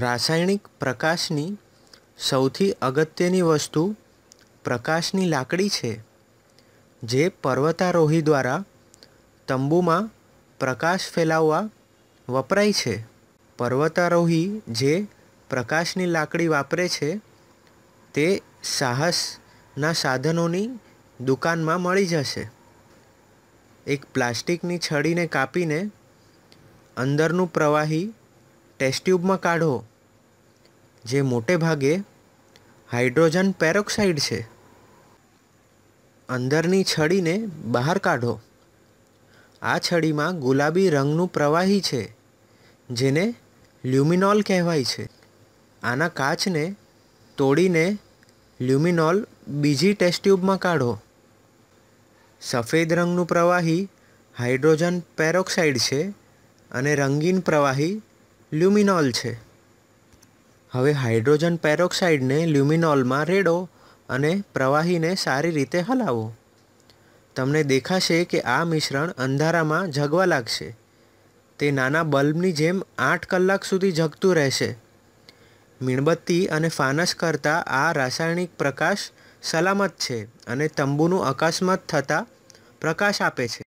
રાસાયણિક પ્રકાશની સૌથી અગત્યની વસ્તુ પ્રકાશની લાકડી છે જે પર્વતારોહી દ્વારા તંબુમાં પ્રકાશ ફેલાવવા વપરાય છે પર્વતારોહી જે પ્રકાશની લાકડી વાપરે છે તે સાહસના સાધનોની દુકાનમાં મળી જશે એક પ્લાસ્ટિકની છડીને કાપીને અંદરનું પ્રવાહી ટેસ્ટ ટ્યુબમાં કાઢો જે મોટે ભાગે હાઇડ્રોજન પેરોક્સાઇડ છે અંદરની છડીને બહાર કાઢો આ છડીમાં ગુલાબી રંગનું પ્રવાહી છે જેને લ્યુમિનોલ કહેવાય છે આના કાચને તોડીને લ્યુમિનોલ બીજી ટેસ્ટ્યુબમાં કાઢો સફેદ રંગનું પ્રવાહી હાઇડ્રોજન પેરોક્સાઇડ છે અને રંગીન પ્રવાહી લ્યુમિનોલ છે હવે હાઇડ્રોજન પેરોક્સાઇડને લ્યુમિનોલમાં રેડો અને પ્રવાહીને સારી રીતે હલાવો તમને દેખાશે કે આ મિશ્રણ અંધારામાં જગવા લાગશે તે નાના બલ્બની જેમ આઠ કલાક સુધી જગતું રહેશે મીણબત્તી અને ફાનસ કરતાં આ રાસાયણિક પ્રકાશ સલામત છે અને તંબુનું અકસ્માત થતાં પ્રકાશ આપે છે